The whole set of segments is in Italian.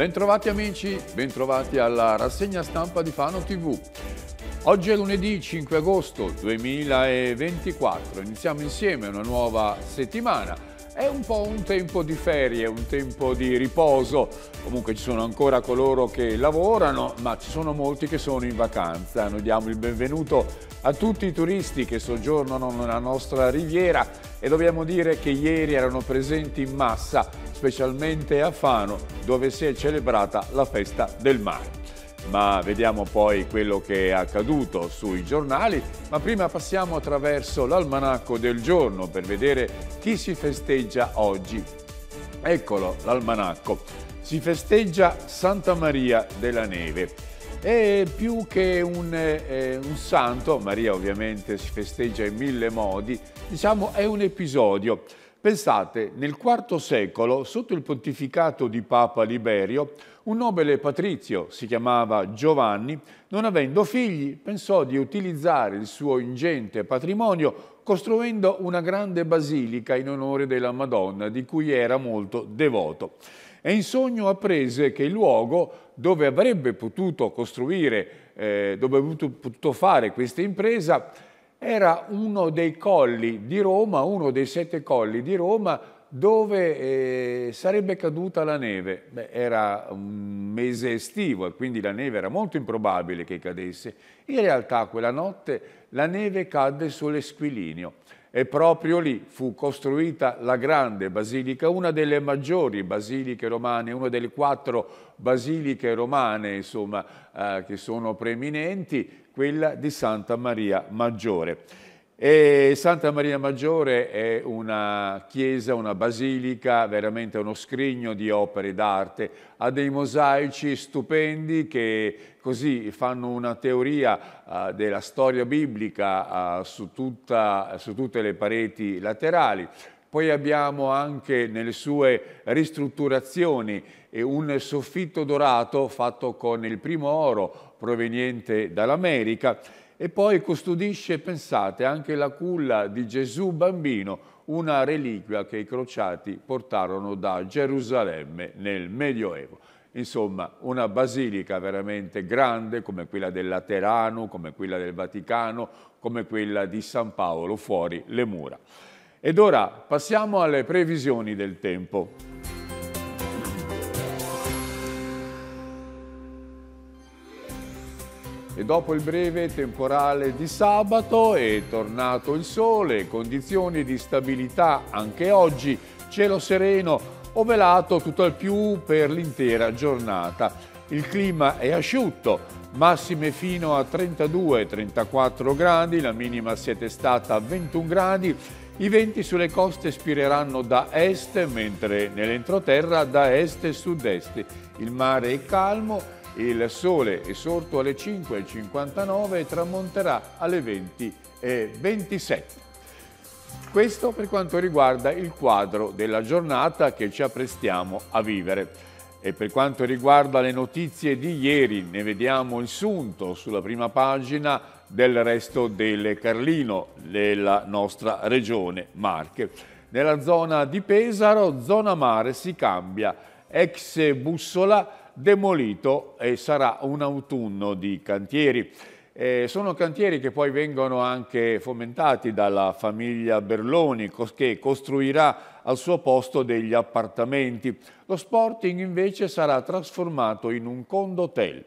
Bentrovati amici, bentrovati alla rassegna stampa di Fano TV. Oggi è lunedì 5 agosto 2024, iniziamo insieme una nuova settimana. È un po' un tempo di ferie, un tempo di riposo, comunque ci sono ancora coloro che lavorano, ma ci sono molti che sono in vacanza. Noi diamo il benvenuto a tutti i turisti che soggiornano nella nostra riviera e dobbiamo dire che ieri erano presenti in massa specialmente a Fano dove si è celebrata la festa del mare. Ma vediamo poi quello che è accaduto sui giornali, ma prima passiamo attraverso l'almanacco del giorno per vedere chi si festeggia oggi. Eccolo l'almanacco, si festeggia Santa Maria della Neve e più che un, eh, un, santo, Maria ovviamente si festeggia in mille modi, diciamo è un episodio. Pensate, nel IV secolo, sotto il pontificato di Papa Liberio, un nobile patrizio, si chiamava Giovanni, non avendo figli, pensò di utilizzare il suo ingente patrimonio costruendo una grande basilica in onore della Madonna, di cui era molto devoto. E in sogno apprese che il luogo dove avrebbe potuto costruire, eh, dove avrebbe potuto fare questa impresa, era uno dei colli di Roma, uno dei sette colli di Roma dove eh, sarebbe caduta la neve. Beh, era un mese estivo e quindi la neve era molto improbabile che cadesse. In realtà quella notte la neve cadde sull'Esquilinio e proprio lì fu costruita la grande basilica, una delle maggiori basiliche romane, una delle quattro basiliche romane insomma, eh, che sono preeminenti quella di Santa Maria Maggiore. E Santa Maria Maggiore è una chiesa, una basilica, veramente uno scrigno di opere d'arte, ha dei mosaici stupendi che così fanno una teoria uh, della storia biblica uh, su, tutta, su tutte le pareti laterali. Poi abbiamo anche nelle sue ristrutturazioni eh, un soffitto dorato fatto con il primo oro proveniente dall'America e poi custodisce, pensate, anche la culla di Gesù bambino, una reliquia che i crociati portarono da Gerusalemme nel Medioevo. Insomma, una basilica veramente grande come quella del Laterano, come quella del Vaticano, come quella di San Paolo fuori le mura. Ed ora passiamo alle previsioni del tempo. E dopo il breve temporale di sabato è tornato il sole, condizioni di stabilità anche oggi, cielo sereno o velato tutto al più per l'intera giornata. Il clima è asciutto, massime fino a 32-34 gradi, la minima siete stata a 21 gradi i venti sulle coste spireranno da est, mentre nell'entroterra da est e sud-est. Il mare è calmo, il sole è sorto alle 5.59 e tramonterà alle 20.27. Questo per quanto riguarda il quadro della giornata che ci apprestiamo a vivere. E per quanto riguarda le notizie di ieri, ne vediamo il sunto sulla prima pagina del resto del Carlino, della nostra regione Marche. Nella zona di Pesaro, zona mare, si cambia. Ex bussola demolito e sarà un autunno di cantieri. Eh, sono cantieri che poi vengono anche fomentati dalla famiglia Berloni che costruirà al suo posto degli appartamenti. Lo Sporting invece sarà trasformato in un condotel.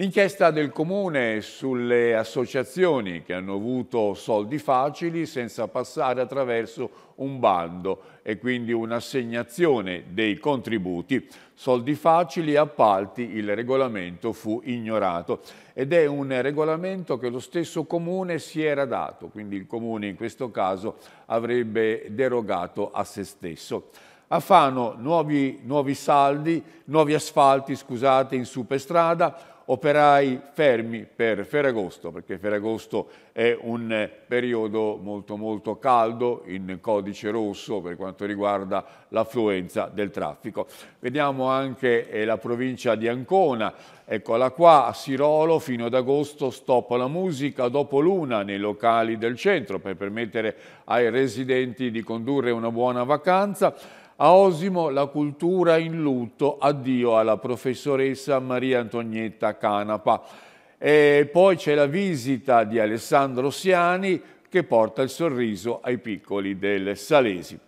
L'inchiesta del Comune sulle associazioni che hanno avuto soldi facili senza passare attraverso un bando e quindi un'assegnazione dei contributi. Soldi facili, appalti, il regolamento fu ignorato ed è un regolamento che lo stesso Comune si era dato, quindi il Comune in questo caso avrebbe derogato a se stesso. A Fano nuovi, nuovi saldi, nuovi asfalti scusate, in superstrada, operai fermi per Ferragosto, perché Ferragosto è un periodo molto molto caldo in codice rosso per quanto riguarda l'affluenza del traffico. Vediamo anche eh, la provincia di Ancona, eccola qua, a Sirolo fino ad agosto stop la musica dopo l'una nei locali del centro per permettere ai residenti di condurre una buona vacanza a Osimo la cultura in lutto, addio alla professoressa Maria Antonietta Canapa. E poi c'è la visita di Alessandro Siani che porta il sorriso ai piccoli del Salesi.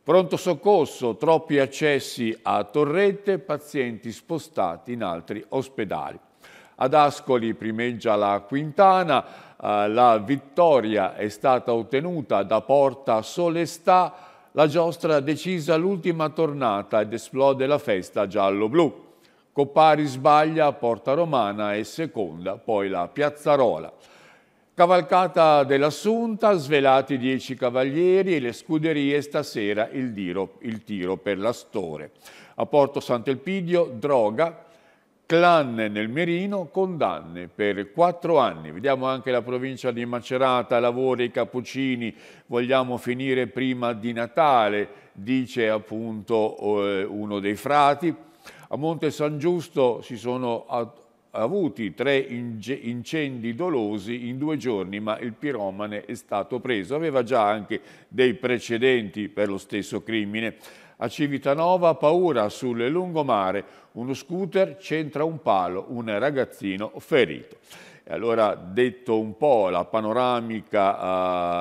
Pronto soccorso, troppi accessi a Torrette, pazienti spostati in altri ospedali. Ad Ascoli primeggia la Quintana, eh, la vittoria è stata ottenuta da Porta Solestà, la giostra decisa l'ultima tornata ed esplode la festa giallo-blu. Coppari sbaglia a Porta Romana e seconda poi la Piazzarola. Cavalcata dell'Assunta, svelati dieci cavalieri e le scuderie stasera il, diro, il tiro per l'Astore. A Porto Sant'Elpidio, droga, clan nel Merino condanne per quattro anni. Vediamo anche la provincia di Macerata, lavori i cappuccini, vogliamo finire prima di Natale, dice appunto eh, uno dei frati. A Monte San Giusto si sono avuti tre incendi dolosi in due giorni, ma il piromane è stato preso. Aveva già anche dei precedenti per lo stesso crimine. A Civitanova paura sul lungomare, uno scooter centra un palo, un ragazzino ferito. E allora detto un po' la panoramica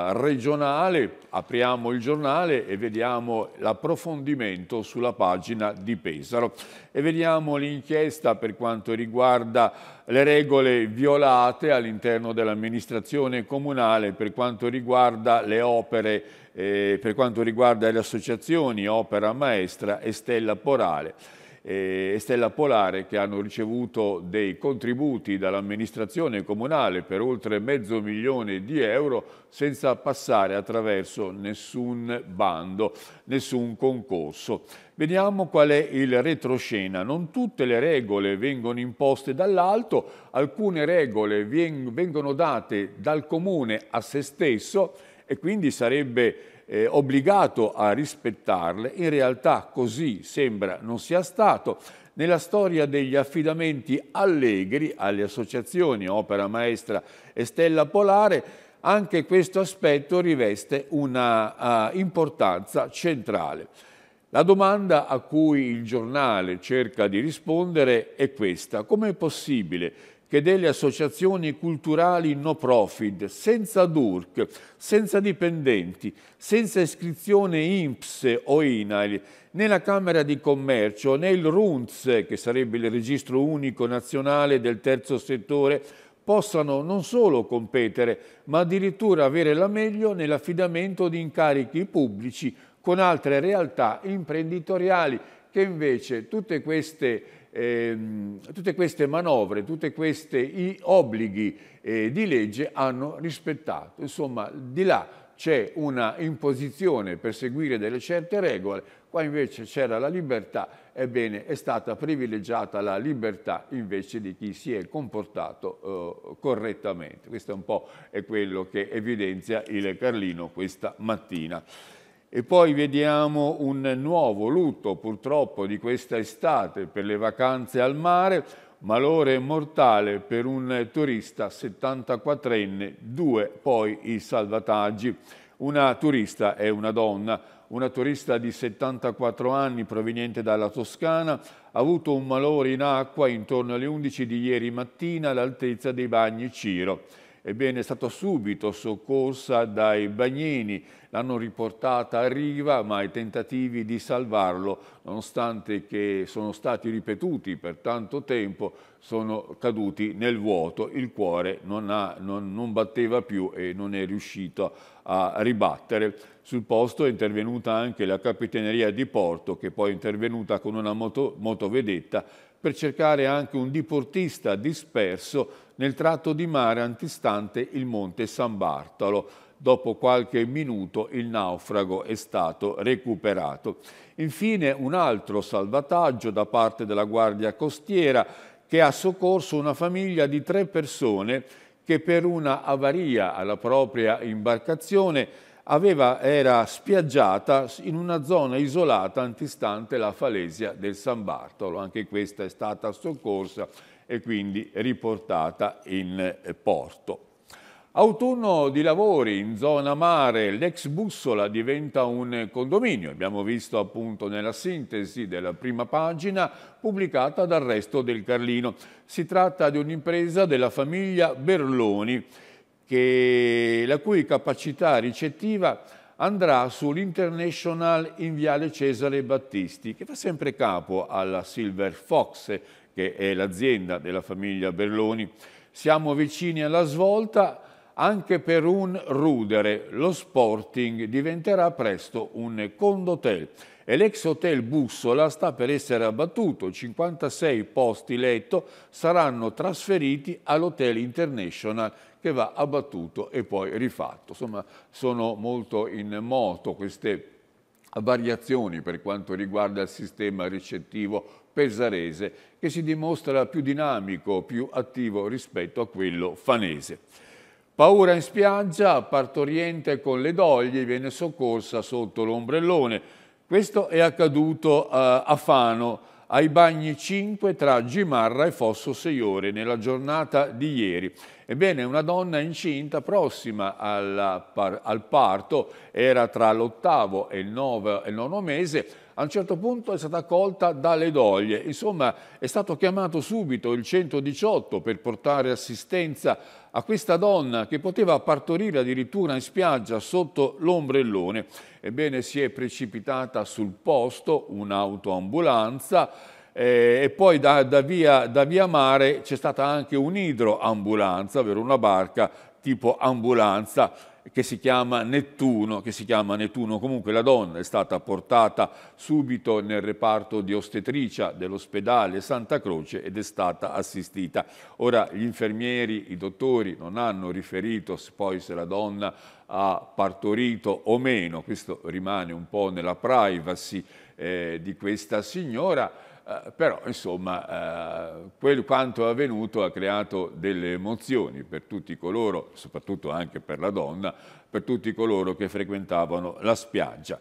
eh, regionale, apriamo il giornale e vediamo l'approfondimento sulla pagina di Pesaro e vediamo l'inchiesta per quanto riguarda le regole violate all'interno dell'amministrazione comunale per quanto riguarda le opere eh, per quanto riguarda le associazioni Opera Maestra e Stella Porale eh, e Stella Polare che hanno ricevuto dei contributi dall'amministrazione comunale per oltre mezzo milione di euro senza passare attraverso nessun bando, nessun concorso. Vediamo qual è il retroscena. Non tutte le regole vengono imposte dall'alto, alcune regole vengono date dal comune a se stesso e quindi sarebbe eh, obbligato a rispettarle. In realtà così sembra non sia stato. Nella storia degli affidamenti allegri alle associazioni Opera Maestra e Stella Polare, anche questo aspetto riveste una uh, importanza centrale. La domanda a cui il giornale cerca di rispondere è questa. Com'è possibile che delle associazioni culturali no profit, senza DURC, senza dipendenti, senza iscrizione INPS o INAIL, né la Camera di Commercio, né il RUNZ, che sarebbe il Registro Unico Nazionale del Terzo Settore, possano non solo competere, ma addirittura avere la meglio nell'affidamento di incarichi pubblici con altre realtà imprenditoriali che invece tutte queste Ehm, tutte queste manovre, tutti questi obblighi eh, di legge hanno rispettato. Insomma, di là c'è una imposizione per seguire delle certe regole, qua invece c'era la libertà, ebbene è stata privilegiata la libertà invece di chi si è comportato eh, correttamente. Questo è un po' è quello che evidenzia il Carlino questa mattina. E poi vediamo un nuovo lutto purtroppo di questa estate per le vacanze al mare, malore mortale per un turista 74enne, due poi i salvataggi. Una turista è una donna, una turista di 74 anni proveniente dalla Toscana, ha avuto un malore in acqua intorno alle 11 di ieri mattina all'altezza dei bagni Ciro. Ebbene, è stata subito soccorsa dai bagnini, l'hanno riportata a riva, ma i tentativi di salvarlo, nonostante che sono stati ripetuti per tanto tempo, sono caduti nel vuoto, il cuore non, ha, non, non batteva più e non è riuscito a ribattere. Sul posto è intervenuta anche la Capitaneria di Porto, che poi è intervenuta con una moto, motovedetta per cercare anche un diportista disperso nel tratto di mare antistante il monte San Bartolo. Dopo qualche minuto il naufrago è stato recuperato. Infine un altro salvataggio da parte della Guardia Costiera che ha soccorso una famiglia di tre persone che per una avaria alla propria imbarcazione aveva, era spiaggiata in una zona isolata antistante la falesia del San Bartolo. Anche questa è stata soccorsa e quindi riportata in eh, porto. Autunno di lavori in zona mare, l'ex bussola diventa un condominio, abbiamo visto appunto nella sintesi della prima pagina pubblicata dal resto del Carlino. Si tratta di un'impresa della famiglia Berloni, che, la cui capacità ricettiva andrà sull'International in Viale Cesare Battisti, che fa sempre capo alla Silver Fox che è l'azienda della famiglia Berloni. Siamo vicini alla svolta anche per un rudere. Lo Sporting diventerà presto un condotel e l'ex hotel Bussola sta per essere abbattuto. 56 posti letto saranno trasferiti all'Hotel International che va abbattuto e poi rifatto. Insomma, sono molto in moto queste variazioni per quanto riguarda il sistema ricettivo pesarese, che si dimostra più dinamico, più attivo rispetto a quello fanese. Paura in spiaggia, partoriente con le doglie, viene soccorsa sotto l'ombrellone. Questo è accaduto eh, a Fano, ai bagni 5 tra Gimarra e Fosso Seiore, nella giornata di ieri. Ebbene, una donna incinta prossima alla, al parto, era tra l'ottavo e il, nove, il nono mese, a un certo punto è stata accolta dalle doglie. Insomma, è stato chiamato subito il 118 per portare assistenza a questa donna che poteva partorire addirittura in spiaggia sotto l'ombrellone. Ebbene, si è precipitata sul posto un'autoambulanza eh, e poi da, da, via, da via mare c'è stata anche un'idroambulanza, ovvero una barca tipo ambulanza che si chiama Nettuno, che si chiama Nettuno. Comunque la donna è stata portata subito nel reparto di ostetricia dell'ospedale Santa Croce ed è stata assistita. Ora gli infermieri, i dottori non hanno riferito poi se la donna ha partorito o meno, questo rimane un po' nella privacy eh, di questa signora, eh, però insomma eh, quel, quanto avvenuto ha creato delle emozioni per tutti coloro, soprattutto anche per la donna, per tutti coloro che frequentavano la spiaggia.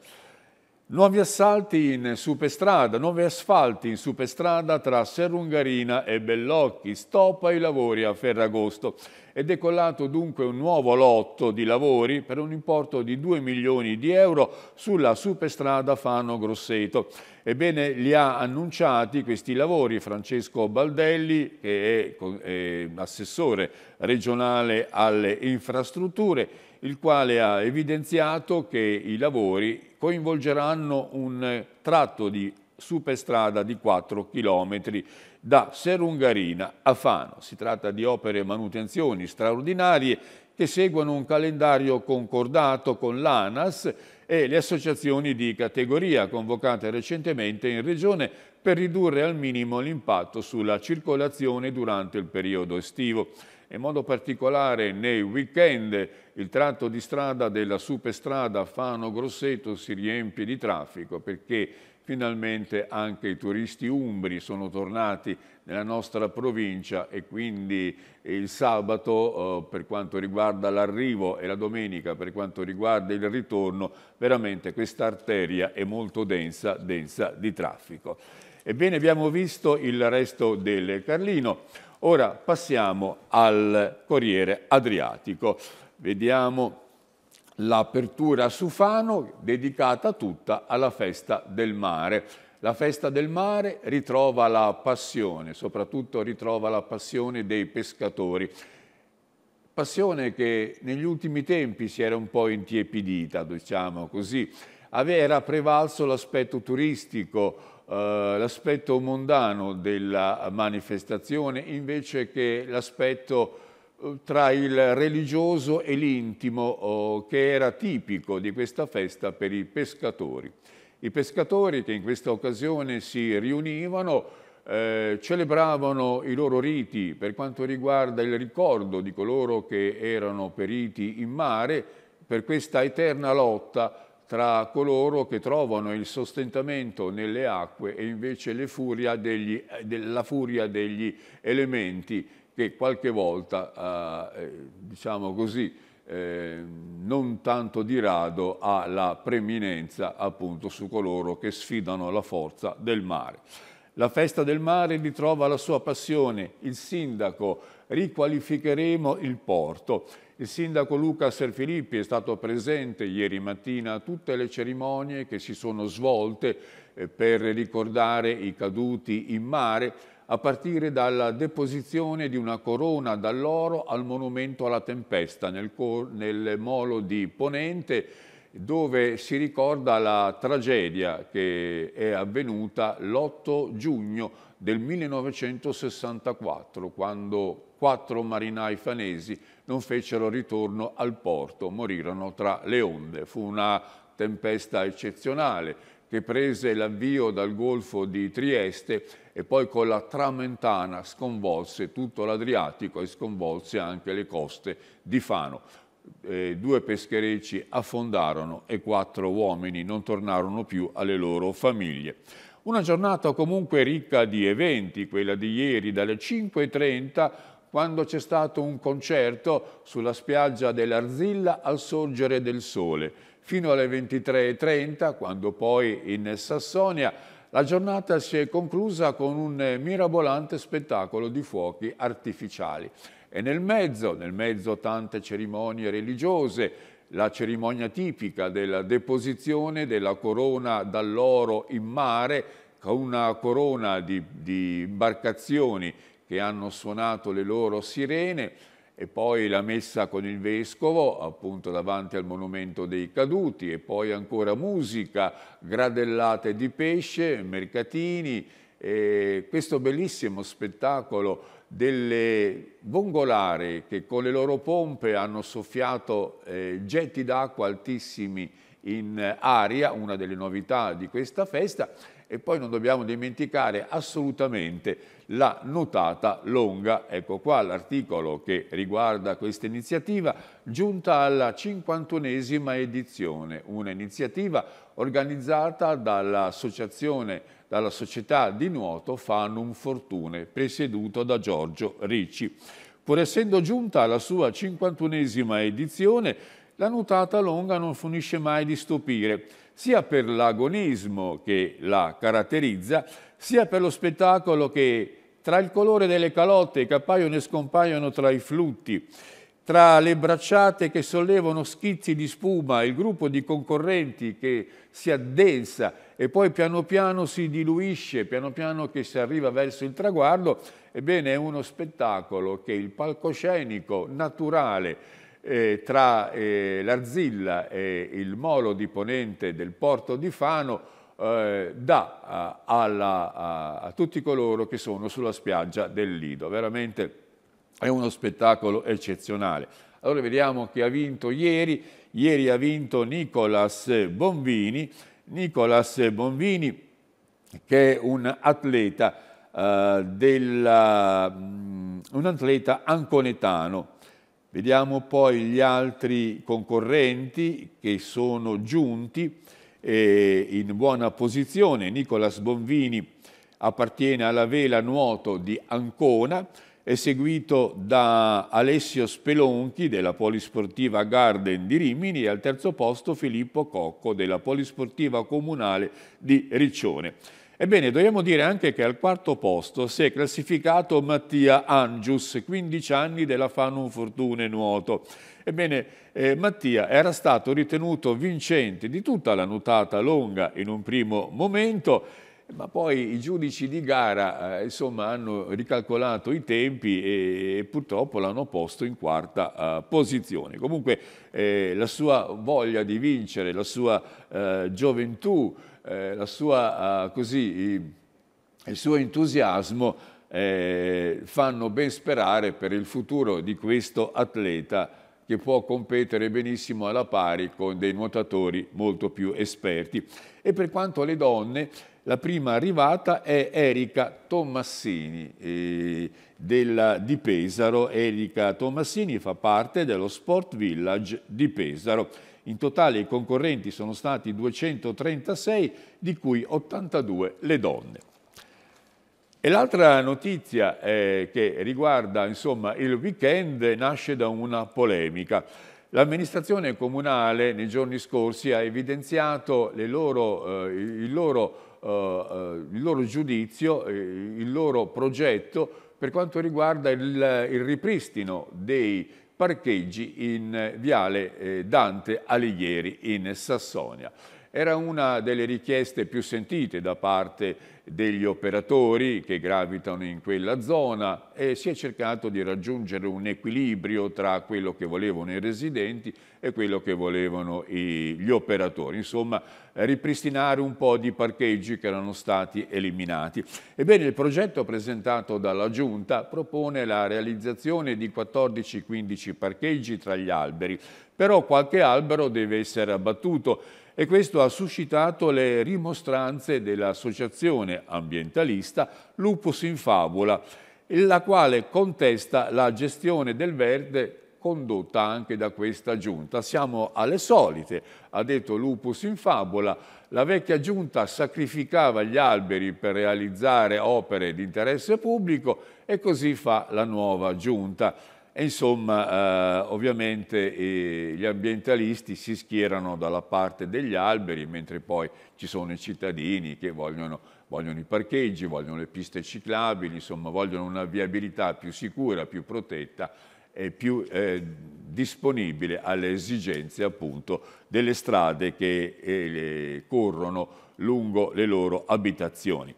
Nuovi assalti in superstrada, nuovi asfalti in superstrada tra Serrungarina e Bellocchi, Stop ai lavori a Ferragosto. È decollato dunque un nuovo lotto di lavori per un importo di 2 milioni di euro sulla superstrada Fano-Grosseto. Ebbene, li ha annunciati questi lavori Francesco Baldelli, che è assessore regionale alle infrastrutture, il quale ha evidenziato che i lavori coinvolgeranno un tratto di superstrada di 4 km da Serungarina a Fano. Si tratta di opere e manutenzioni straordinarie che seguono un calendario concordato con l'ANAS e le associazioni di categoria convocate recentemente in Regione per ridurre al minimo l'impatto sulla circolazione durante il periodo estivo in modo particolare nei weekend il tratto di strada della superstrada Fano-Grosseto si riempie di traffico perché finalmente anche i turisti umbri sono tornati nella nostra provincia e quindi il sabato eh, per quanto riguarda l'arrivo e la domenica per quanto riguarda il ritorno veramente questa arteria è molto densa, densa di traffico. Ebbene abbiamo visto il resto del Carlino. Ora passiamo al Corriere Adriatico. Vediamo l'apertura su Fano dedicata tutta alla festa del mare. La festa del mare ritrova la passione, soprattutto ritrova la passione dei pescatori. Passione che negli ultimi tempi si era un po' intiepidita, diciamo così. Era prevalso l'aspetto turistico, eh, l'aspetto mondano della manifestazione invece che l'aspetto eh, tra il religioso e l'intimo oh, che era tipico di questa festa per i pescatori. I pescatori che in questa occasione si riunivano eh, celebravano i loro riti per quanto riguarda il ricordo di coloro che erano periti in mare per questa eterna lotta tra coloro che trovano il sostentamento nelle acque e invece furia degli, la furia degli elementi che qualche volta, eh, eh, diciamo così, eh, non tanto di rado ha la preminenza appunto su coloro che sfidano la forza del mare. La festa del mare ritrova la sua passione, il sindaco riqualificheremo il porto. Il sindaco Luca Serfilippi è stato presente ieri mattina a tutte le cerimonie che si sono svolte eh, per ricordare i caduti in mare a partire dalla deposizione di una corona d'alloro al monumento alla tempesta nel, nel molo di Ponente dove si ricorda la tragedia che è avvenuta l'8 giugno del 1964, quando quattro marinai fanesi non fecero ritorno al porto, morirono tra le onde. Fu una tempesta eccezionale che prese l'avvio dal Golfo di Trieste e poi con la Tramentana sconvolse tutto l'Adriatico e sconvolse anche le coste di Fano. Eh, due pescherecci affondarono e quattro uomini non tornarono più alle loro famiglie. Una giornata comunque ricca di eventi, quella di ieri dalle 5.30 quando c'è stato un concerto sulla spiaggia dell'Arzilla al sorgere del sole, fino alle 23.30 quando poi in Sassonia la giornata si è conclusa con un mirabolante spettacolo di fuochi artificiali. E nel mezzo, nel mezzo tante cerimonie religiose, la cerimonia tipica della deposizione della corona dall'oro in mare, con una corona di, di imbarcazioni che hanno suonato le loro sirene e poi la messa con il vescovo appunto davanti al monumento dei caduti e poi ancora musica, gradellate di pesce, mercatini e questo bellissimo spettacolo delle vongolare che con le loro pompe hanno soffiato eh, getti d'acqua altissimi in aria, una delle novità di questa festa, e poi non dobbiamo dimenticare assolutamente la nutata longa. Ecco qua l'articolo che riguarda questa iniziativa, giunta alla 51esima edizione, un'iniziativa organizzata dall'associazione, dalla società di nuoto Fanum Fortune, presieduto da Giorgio Ricci. Pur essendo giunta alla sua 51esima edizione, la nutata longa non finisce mai di stupire, sia per l'agonismo che la caratterizza, sia per lo spettacolo che tra il colore delle calotte che appaiono e scompaiono tra i flutti, tra le bracciate che sollevano schizzi di spuma, il gruppo di concorrenti che si addensa e poi piano piano si diluisce, piano piano che si arriva verso il traguardo, ebbene è uno spettacolo che il palcoscenico naturale eh, tra eh, l'Arzilla e il molo di Ponente del porto di Fano eh, dà a, eh, alla, a, eh, a tutti coloro che sono sulla spiaggia del Lido. Veramente è uno spettacolo eccezionale. Allora vediamo chi ha vinto ieri. Ieri ha vinto Nicolas Bonvini. Nicolas Bonvini che è un atleta, eh, della, mm, un atleta anconetano. Vediamo poi gli altri concorrenti che sono giunti in buona posizione. Nicolas Bonvini appartiene alla vela nuoto di Ancona, è seguito da Alessio Spelonchi della Polisportiva Garden di Rimini e al terzo posto Filippo Cocco della Polisportiva Comunale di Riccione. Ebbene, dobbiamo dire anche che al quarto posto si è classificato Mattia Angius, 15 anni della Fanum Fortune Nuoto. Ebbene, eh, Mattia era stato ritenuto vincente di tutta la nuotata longa in un primo momento, ma poi i giudici di gara eh, insomma, hanno ricalcolato i tempi e, e purtroppo l'hanno posto in quarta eh, posizione. Comunque eh, la sua voglia di vincere, la sua eh, gioventù, eh, sua, ah, così, il suo entusiasmo eh, fanno ben sperare per il futuro di questo atleta che può competere benissimo alla pari con dei nuotatori molto più esperti. E per quanto le donne, la prima arrivata è Erika Tommassini eh, della, di Pesaro. Erika Tommassini fa parte dello Sport Village di Pesaro. In totale i concorrenti sono stati 236, di cui 82 le donne. E l'altra notizia eh, che riguarda insomma, il weekend nasce da una polemica. L'amministrazione comunale nei giorni scorsi ha evidenziato loro, eh, il loro eh, eh, il loro giudizio, eh, il loro progetto per quanto riguarda il, il ripristino dei parcheggi in Viale Dante Alighieri in Sassonia. Era una delle richieste più sentite da parte degli operatori che gravitano in quella zona e si è cercato di raggiungere un equilibrio tra quello che volevano i residenti e quello che volevano i, gli operatori, insomma ripristinare un po' di parcheggi che erano stati eliminati. Ebbene, il progetto presentato dalla Giunta propone la realizzazione di 14-15 parcheggi tra gli alberi, però qualche albero deve essere abbattuto e questo ha suscitato le rimostranze dell'associazione ambientalista Lupus in Fabula, la quale contesta la gestione del verde condotta anche da questa giunta. Siamo alle solite, ha detto Lupus in Fabula, la vecchia giunta sacrificava gli alberi per realizzare opere di interesse pubblico e così fa la nuova giunta. E insomma, eh, ovviamente eh, gli ambientalisti si schierano dalla parte degli alberi, mentre poi ci sono i cittadini che vogliono, vogliono i parcheggi, vogliono le piste ciclabili, insomma, vogliono una viabilità più sicura, più protetta e più eh, disponibile alle esigenze appunto delle strade che eh, corrono lungo le loro abitazioni.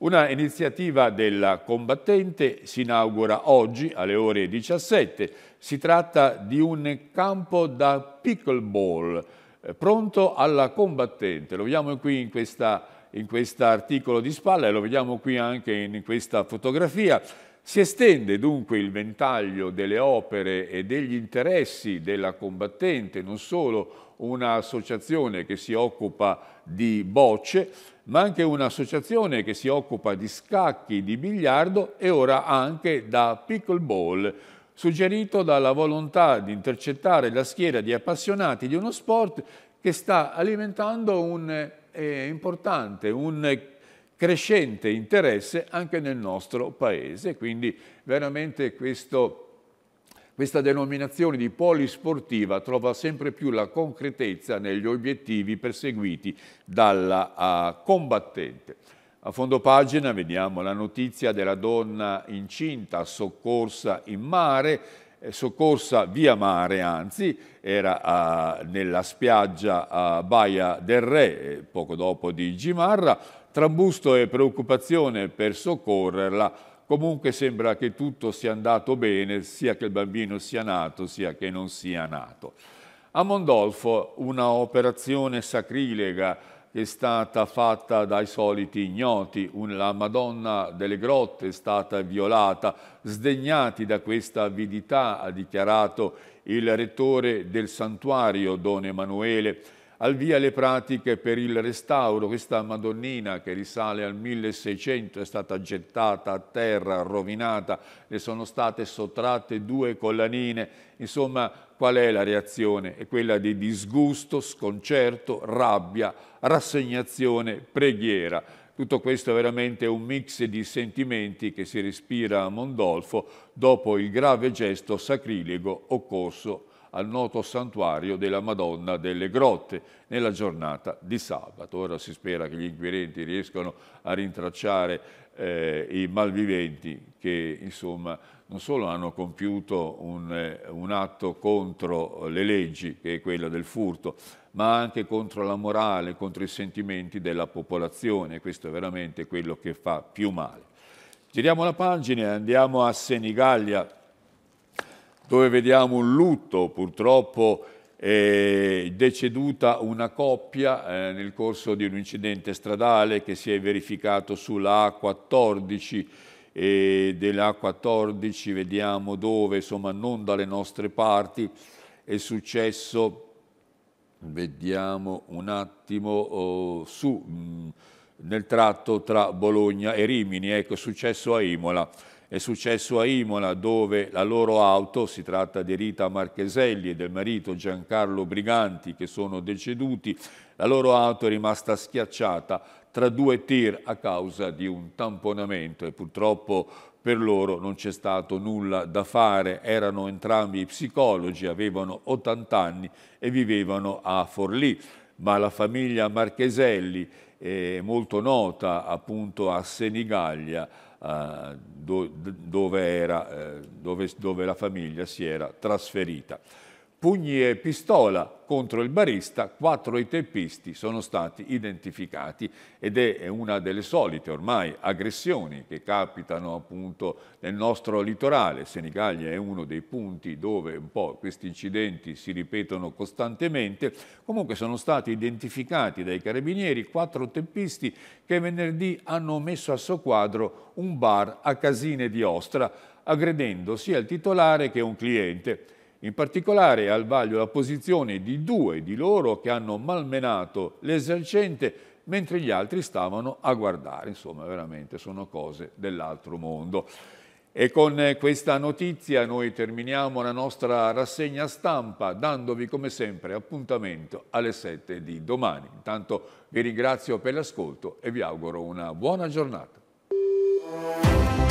Una iniziativa della combattente si inaugura oggi alle ore 17. Si tratta di un campo da pickleball eh, pronto alla combattente. Lo vediamo qui in questa, in questa articolo di spalla e lo vediamo qui anche in questa fotografia. Si estende dunque il ventaglio delle opere e degli interessi della combattente, non solo un'associazione che si occupa di bocce, ma anche un'associazione che si occupa di scacchi, di biliardo e ora anche da pickleball, suggerito dalla volontà di intercettare la schiera di appassionati di uno sport che sta alimentando un eh, importante, un crescente interesse anche nel nostro paese. Quindi veramente questo questa denominazione di polisportiva trova sempre più la concretezza negli obiettivi perseguiti dalla uh, combattente. A fondo pagina vediamo la notizia della donna incinta soccorsa in mare, eh, soccorsa via mare anzi, era uh, nella spiaggia uh, Baia del Re, eh, poco dopo di Gimarra, trambusto e preoccupazione per soccorrerla Comunque sembra che tutto sia andato bene, sia che il bambino sia nato, sia che non sia nato. A Mondolfo una operazione sacrilega è stata fatta dai soliti ignoti, la Madonna delle Grotte è stata violata, sdegnati da questa avidità, ha dichiarato il rettore del santuario, Don Emanuele, al via le pratiche per il restauro. Questa Madonnina che risale al 1600 è stata gettata a terra, rovinata, le sono state sottratte due collanine. Insomma, qual è la reazione? È quella di disgusto, sconcerto, rabbia, rassegnazione, preghiera. Tutto questo è veramente un mix di sentimenti che si respira a Mondolfo dopo il grave gesto sacrilego occorso al noto santuario della Madonna delle Grotte nella giornata di sabato. Ora si spera che gli inquirenti riescano a rintracciare eh, i malviventi che insomma non solo hanno compiuto un, eh, un, atto contro le leggi, che è quella del furto, ma anche contro la morale, contro i sentimenti della popolazione. Questo è veramente quello che fa più male. Giriamo la pagina e andiamo a Senigallia, dove vediamo un lutto, purtroppo è eh, deceduta una coppia eh, nel corso di un incidente stradale che si è verificato sulla A14 e della 14 vediamo dove, insomma non dalle nostre parti, è successo, vediamo un attimo, oh, su, mh, mm, nel tratto tra Bologna e Rimini, ecco è successo a Imola. È successo a Imola dove la loro auto, si tratta di Rita Marcheselli e del marito Giancarlo Briganti che sono deceduti, la loro auto è rimasta schiacciata tra due tir a causa di un tamponamento e purtroppo per loro non c'è stato nulla da fare, erano entrambi psicologi, avevano 80 anni e vivevano a Forlì, ma la famiglia Marcheselli, eh, molto nota appunto a Senigallia, do, dove, era, eh, dove, dove la famiglia si era trasferita. Pugni e pistola contro il barista, quattro i teppisti sono stati identificati ed è una delle solite ormai aggressioni che capitano appunto nel nostro litorale. Senigallia è uno dei punti dove un po' questi incidenti si ripetono costantemente. Comunque sono stati identificati dai carabinieri quattro teppisti che venerdì hanno messo a soqquadro un bar a Casine di Ostra, aggredendo sia il titolare che un cliente. In particolare al vaglio la posizione di due di loro che hanno malmenato l'esercente mentre gli altri stavano a guardare. Insomma, veramente sono cose dell'altro mondo. E con eh, questa notizia noi terminiamo la nostra rassegna stampa dandovi come sempre appuntamento alle 7 di domani. Intanto vi ringrazio per l'ascolto e vi auguro una buona giornata.